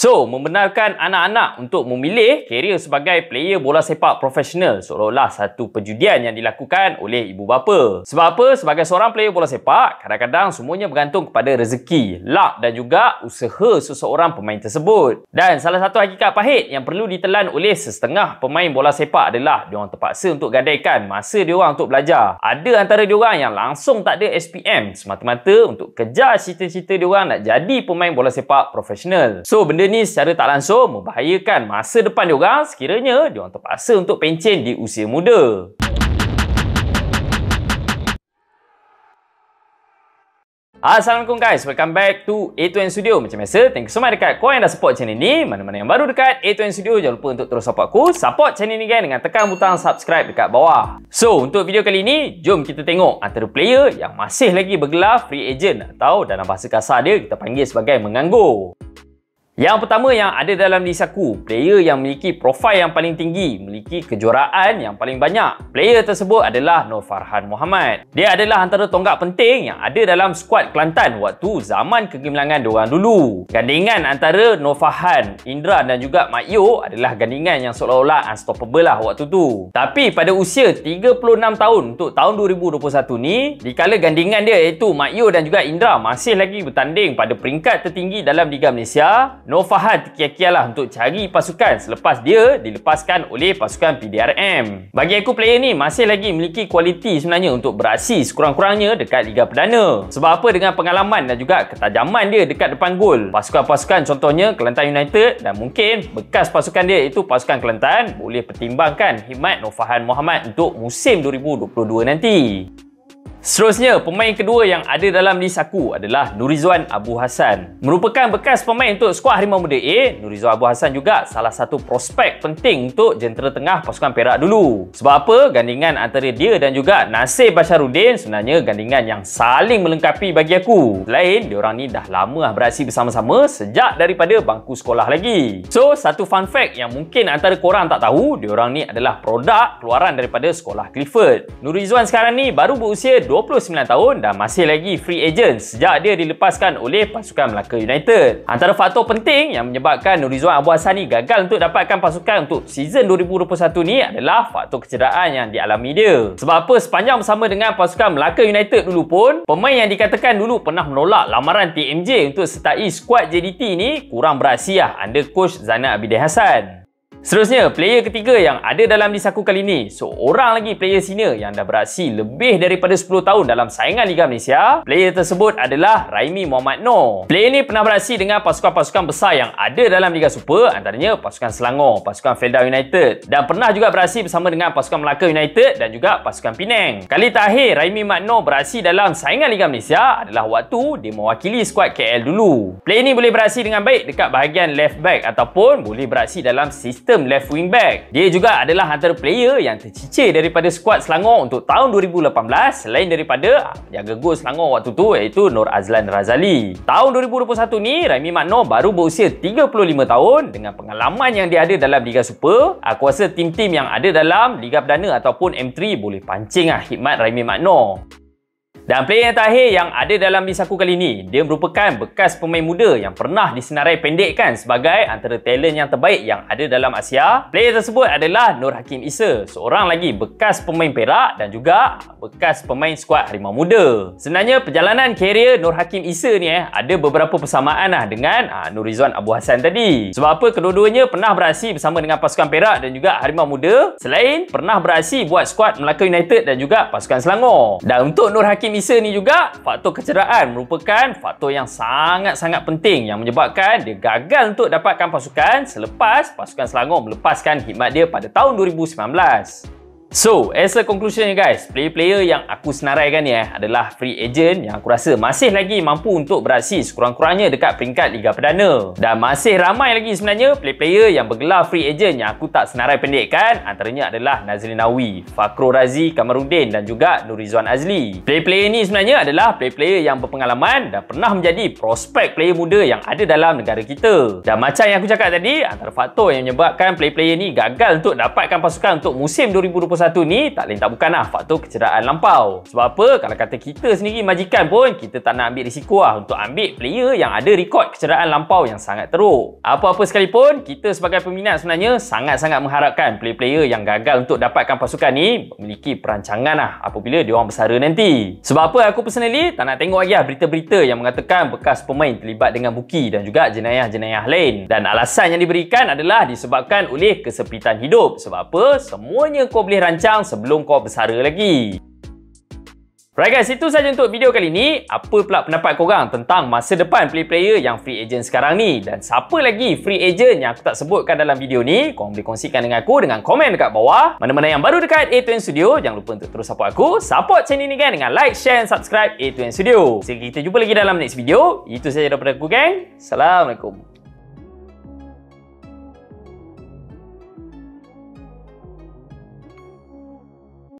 So, membenarkan anak-anak untuk memilih karier sebagai player bola sepak profesional seolah-olah satu perjudian yang dilakukan oleh ibu bapa. Sebab apa? Sebagai seorang player bola sepak, kadang-kadang semuanya bergantung kepada rezeki, luck dan juga usaha seseorang pemain tersebut. Dan salah satu hakikat pahit yang perlu ditelan oleh sesetengah pemain bola sepak adalah diorang terpaksa untuk gadaikan masa diorang untuk belajar. Ada antara diorang yang langsung tak ada SPM semata-mata untuk kejar cita-cita diorang nak jadi pemain bola sepak profesional. So, benda ni secara tak langsung membahayakan masa depan diorang sekiranya dia diorang terpaksa untuk pencen di usia muda. Assalamualaikum guys, welcome back to A2N Studio Macam biasa, thank you so much dekat korang yang dah support channel ni Mana-mana yang baru dekat A2N Studio Jangan lupa untuk terus support aku Support channel ni kan dengan tekan butang subscribe dekat bawah So, untuk video kali ni Jom kita tengok antara player yang masih lagi bergelar free agent Atau dalam bahasa kasar dia, kita panggil sebagai menganggur yang pertama yang ada dalam list aku, player yang memiliki profil yang paling tinggi, memiliki kejuaraan yang paling banyak. Player tersebut adalah Nur Farhan Muhammad. Dia adalah antara tonggak penting yang ada dalam skuad Kelantan waktu zaman kegemilangan diorang dulu. Gandingan antara Nur Farhan, Indra dan juga Mak Yo adalah gandingan yang seolah-olah unstoppable lah waktu tu. Tapi pada usia 36 tahun untuk tahun 2021 ni, dikala gandingan dia iaitu Mak Yo dan juga Indra masih lagi bertanding pada peringkat tertinggi dalam Liga Malaysia, Nur Fahad terkiak lah untuk cari pasukan selepas dia dilepaskan oleh pasukan PDRM. Bagi aku player ni masih lagi memiliki kualiti sebenarnya untuk beraksi kurang-kurangnya dekat Liga Perdana. Sebab apa dengan pengalaman dan juga ketajaman dia dekat depan gol. Pasukan-pasukan contohnya Kelantan United dan mungkin bekas pasukan dia itu pasukan Kelantan boleh pertimbangkan khidmat Nur Fahad Muhammad untuk musim 2022 nanti. Seterusnya, pemain kedua yang ada dalam list aku adalah Nurizwan Abu Hassan. Merupakan bekas pemain untuk skuad Harimau Muda A, Nurizwan Abu Hassan juga salah satu prospek penting untuk jentera tengah pasukan Perak dulu. Sebab apa? Gandingan antara dia dan juga Nasir Basharuddin sebenarnya gandingan yang saling melengkapi bagi aku. Selain, diorang ni dah lama ah beraksi bersama-sama sejak daripada bangku sekolah lagi. So, satu fun fact yang mungkin antara korang tak tahu, diorang ni adalah produk keluaran daripada sekolah Clifford. Nurizwan sekarang ni baru berusia 29 tahun dan masih lagi free agent sejak dia dilepaskan oleh pasukan Melaka United. Antara faktor penting yang menyebabkan Nurizwan Abu Hassan ni gagal untuk dapatkan pasukan untuk season 2021 ni adalah faktor kecederaan yang dialami dia. Sebab apa sepanjang bersama dengan pasukan Melaka United dulu pun, pemain yang dikatakan dulu pernah menolak lamaran TMJ untuk sertai skuad JDT ni kurang berhasiah under coach Zainal Abidin Hassan. Seterusnya, player ketiga yang ada dalam list aku kali ini, seorang lagi player senior yang dah beraksi lebih daripada 10 tahun dalam saingan Liga Malaysia. Player tersebut adalah Raimi Muhammad Noor. Player ini pernah beraksi dengan pasukan-pasukan besar yang ada dalam Liga Super, antaranya pasukan Selangor, pasukan Felda United dan pernah juga beraksi bersama dengan pasukan Melaka United dan juga pasukan Penang. Kali terakhir Raimi Muhammad Noor beraksi dalam saingan Liga Malaysia adalah waktu dia mewakili skuad KL dulu. Player ini boleh beraksi dengan baik dekat bahagian left back ataupun boleh beraksi dalam sistem term left wing back. Dia juga adalah antara player yang tercicir daripada skuad Selangor untuk tahun 2018 selain daripada jaga gol Selangor waktu tu iaitu Nur Azlan Razali. Tahun 2021 ni Raimi Makno baru berusia 35 tahun dengan pengalaman yang dia ada dalam Liga Super. Aku rasa tim-tim yang ada dalam Liga Perdana ataupun M3 boleh pancing ah khidmat Raimi Makno. Dan player yang terakhir yang ada dalam list aku kali ni, dia merupakan bekas pemain muda yang pernah disenarai pendekkan sebagai antara talent yang terbaik yang ada dalam Asia. Player tersebut adalah Nur Hakim Isa, seorang lagi bekas pemain Perak dan juga bekas pemain skuad Harimau Muda. Sebenarnya perjalanan kerjaya Nur Hakim Isa ni eh ada beberapa persamaan lah dengan ah, Nur Rizwan Abu Hassan tadi. Sebab apa kedua-duanya pernah beraksi bersama dengan pasukan Perak dan juga Harimau Muda selain pernah beraksi buat skuad Melaka United dan juga pasukan Selangor. Dan untuk Nur Hakim Isa, bisa ni juga, faktor kecederaan merupakan faktor yang sangat-sangat penting yang menyebabkan dia gagal untuk dapatkan pasukan selepas pasukan Selangor melepaskan khidmat dia pada tahun 2019. So, as a conclusion ni guys, player-player yang aku senaraikan ni eh, adalah free agent yang aku rasa masih lagi mampu untuk beraksi sekurang-kurangnya dekat peringkat Liga Perdana. Dan masih ramai lagi sebenarnya player-player yang bergelar free agent yang aku tak senarai pendek kan, antaranya adalah Nazrin Nawi, Fakro Razi, Kamarudin dan juga Nurizwan Azli. Player-player ni sebenarnya adalah player-player yang berpengalaman dan pernah menjadi prospek player muda yang ada dalam negara kita. Dan macam yang aku cakap tadi, antara faktor yang menyebabkan player-player ni gagal untuk dapatkan pasukan untuk musim 2020 satu ni tak lain tak bukan lah faktor kecederaan lampau. Sebab apa? Kalau kata kita sendiri majikan pun kita tak nak ambil risiko lah untuk ambil player yang ada rekod kecederaan lampau yang sangat teruk. Apa-apa sekalipun, kita sebagai peminat sebenarnya sangat-sangat mengharapkan player-player yang gagal untuk dapatkan pasukan ni memiliki perancangan lah apabila diorang bersara nanti. Sebab apa aku personally tak nak tengok lagi lah berita-berita yang mengatakan bekas pemain terlibat dengan buki dan juga jenayah-jenayah lain. Dan alasan yang diberikan adalah disebabkan oleh kesepitan hidup. Sebab apa? Semuanya kau boleh rancangkan dirancang sebelum kau bersara lagi. Right guys, itu sahaja untuk video kali ini. Apa pula pendapat korang tentang masa depan play player yang free agent sekarang ni? Dan siapa lagi free agent yang aku tak sebutkan dalam video ni? Korang boleh kongsikan dengan aku dengan komen dekat bawah. Mana-mana yang baru dekat A2N Studio, jangan lupa untuk terus support aku. Support channel ni kan dengan like, share dan subscribe A2N Studio. Sehingga kita jumpa lagi dalam next video. Itu sahaja daripada aku, gang. Assalamualaikum.